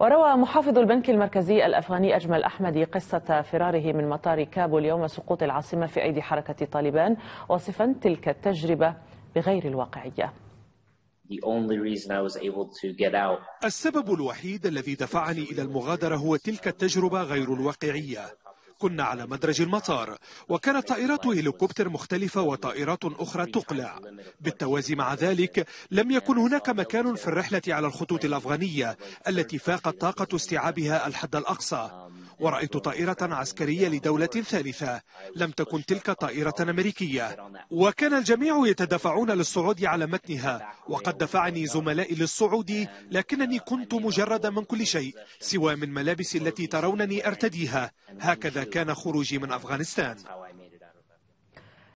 وروى محافظ البنك المركزي الأفغاني أجمل أحمدي قصة فراره من مطار كابول يوم سقوط العاصمة في أيدي حركة طالبان وصفا تلك التجربة بغير الواقعية السبب الوحيد الذي دفعني إلى المغادرة هو تلك التجربة غير الواقعية كنا على مدرج المطار وكانت طائرات هليكوبتر مختلفة وطائرات أخرى تقلع بالتوازي مع ذلك لم يكن هناك مكان في الرحلة على الخطوط الأفغانية التي فاقت طاقة استيعابها الحد الأقصى ورأيت طائرة عسكرية لدولة ثالثة لم تكن تلك طائرة أمريكية وكان الجميع يتدافعون للصعود على متنها وقد دفعني زملائي للصعود لكنني كنت مجردا من كل شيء سوى من ملابسي التي ترونني أرتديها هكذا كان خروجي من أفغانستان